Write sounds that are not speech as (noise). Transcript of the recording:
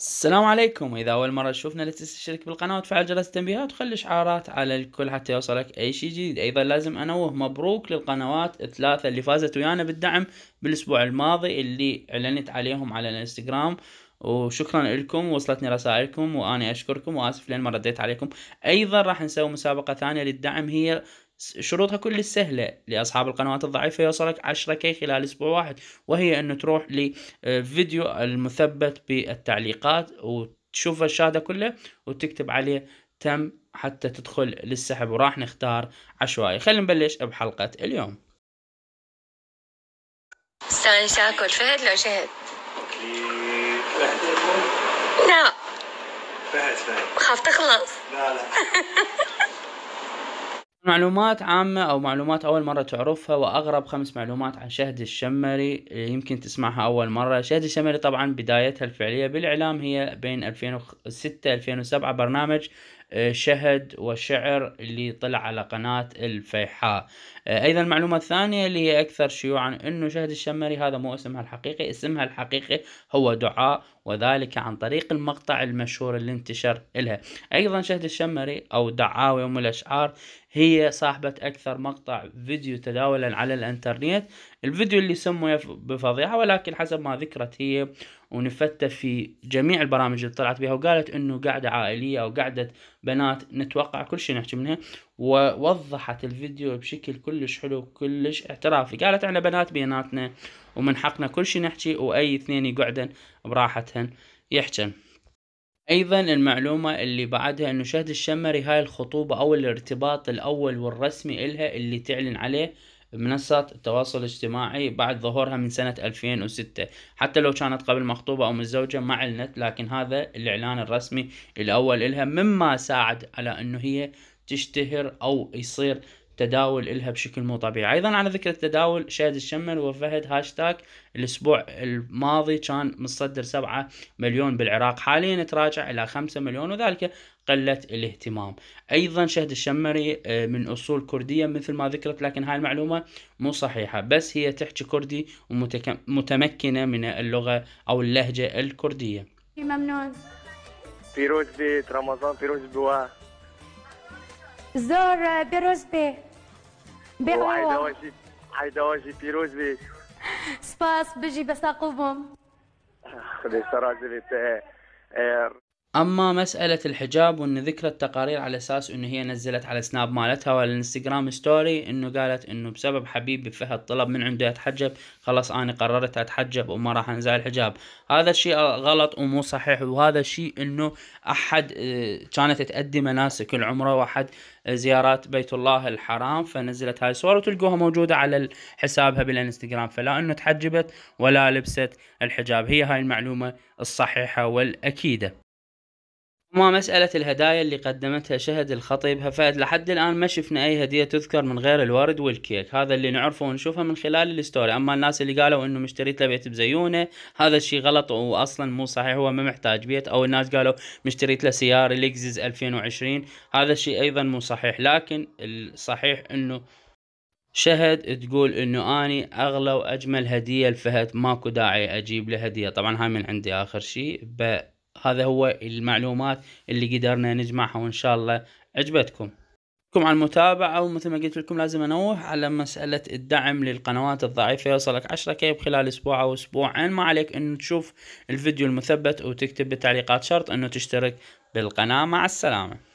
السلام عليكم اذا اول مره تشوفنا لا تنسى تشترك بالقناه وتفعل جرس التنبيهات وخلي اشعارات على الكل حتى يوصلك اي شيء جديد ايضا لازم انوه مبروك للقنوات الثلاثه اللي فازت ويانا بالدعم بالاسبوع الماضي اللي اعلنت عليهم على الانستغرام وشكرا لكم وصلتني رسائلكم واني اشكركم واسف لان ما رديت عليكم ايضا راح نسوي مسابقه ثانيه للدعم هي شروطها كل سهلة لأصحاب القنوات الضعيفة يوصلك 10 كي خلال أسبوع واحد وهي أنه تروح لفيديو آه، المثبت بالتعليقات وتشوف الشهادة كلها وتكتب عليه تم حتى تدخل للسحب وراح نختار عشوائي خلينا نبلش بحلقة اليوم استنى ساكل فهد لو شهد لا فهد فهد خاف تخلص لا لا (laughs) معلومات عامة أو معلومات أول مرة تعرفها وأغرب خمس معلومات عن شهد الشمري يمكن تسمعها أول مرة شهد الشمري طبعا بدايتها الفعلية بالإعلام هي بين 2006-2007 برنامج آه، شهد وشعر اللي طلع على قناة الفيحاء آه، أيضا المعلومة الثانية اللي هي أكثر شيوعا أنه شهد الشمري هذا مو اسمها الحقيقي اسمها الحقيقي هو دعاء وذلك عن طريق المقطع المشهور اللي انتشر لها أيضا شهد الشمري أو دعاوي أم الأشعار هي صاحبة أكثر مقطع فيديو تداولا على الإنترنت الفيديو اللي سمي بفضيحة ولكن حسب ما ذكرت هي ونفتة في جميع البرامج اللي طلعت بها وقالت انه قاعدة عائلية او قاعدة بنات نتوقع كل شيء نحكي منها ووضحت الفيديو بشكل كلش حلو كلش اعترافي قالت احنا بنات بيناتنا ومن حقنا كل شيء نحكي واي اثنين يقعدن براحتهن يحجن ايضا المعلومة اللي بعدها انه شهد الشمري هاي الخطوبة او الارتباط الاول والرسمي الها اللي تعلن عليه منصات التواصل الاجتماعي بعد ظهورها من سنة 2006 حتى لو كانت قبل مخطوبة أو متزوجة ما علنت لكن هذا الإعلان الرسمي الأول إلها مما ساعد على أنه هي تشتهر أو يصير تداول إلها بشكل مو طبيعي أيضا على ذكر التداول شاهد الشمل وفهد هاشتاج الأسبوع الماضي كان متصدر سبعة مليون بالعراق حاليا تراجع إلى خمسة مليون وذلك قلة الاهتمام أيضا شهد الشمري آه، من أصول كردية مثل ما ذكرت لكن هاي المعلومة مو صحيحة بس هي تحكي كردي ومتمكنة من اللغة أو اللهجة الكردية ممنون فيروز بيت رمضان فيروز بوا زور بيروز آه، بي بيعوا حيدواجي فيروز بي سباس بجي بس أقومهم سراجي سراجل اما مسألة الحجاب وان ذكرت تقارير على اساس انه هي نزلت على سناب مالتها وعلى الانستغرام ستوري انه قالت انه بسبب حبيبي فهد طلب من عنده اتحجب خلاص انا قررت اتحجب وما راح انزل الحجاب هذا الشيء غلط ومو صحيح وهذا الشيء انه احد آه، كانت تأدي مناسك العمرة واحد آه، زيارات بيت الله الحرام فنزلت هاي الصور وتلقوها موجودة على حسابها بالانستغرام فلا انه تحجبت ولا لبست الحجاب هي هاي المعلومة الصحيحة والاكيدة ما مسألة الهدايا اللي قدمتها شهد فهد لحد الآن ما شفنا أي هدية تذكر من غير الورد والكيك هذا اللي نعرفه ونشوفه من خلال الستوري أما الناس اللي قالوا إنه مشتريت له بيت بزيونة هذا الشيء غلط وأصلا مو صحيح هو ما محتاج بيت أو الناس قالوا مشتريت له سيارة لكزز 2020 هذا الشيء أيضا مو صحيح لكن الصحيح إنه شهد تقول انه اني اغلى واجمل هديه لفهد ماكو داعي اجيب له هديه طبعا هاي من عندي اخر شيء هذا هو المعلومات اللي قدرنا نجمعها وان شاء الله عجبتكم شكرا على المتابعة ومثل ما قلت لكم لازم أنوه على مسألة الدعم للقنوات الضعيفة يوصلك 10 كيب خلال أسبوع أو أسبوعين ما عليك أنه تشوف الفيديو المثبت وتكتب بالتعليقات شرط أنه تشترك بالقناة مع السلامة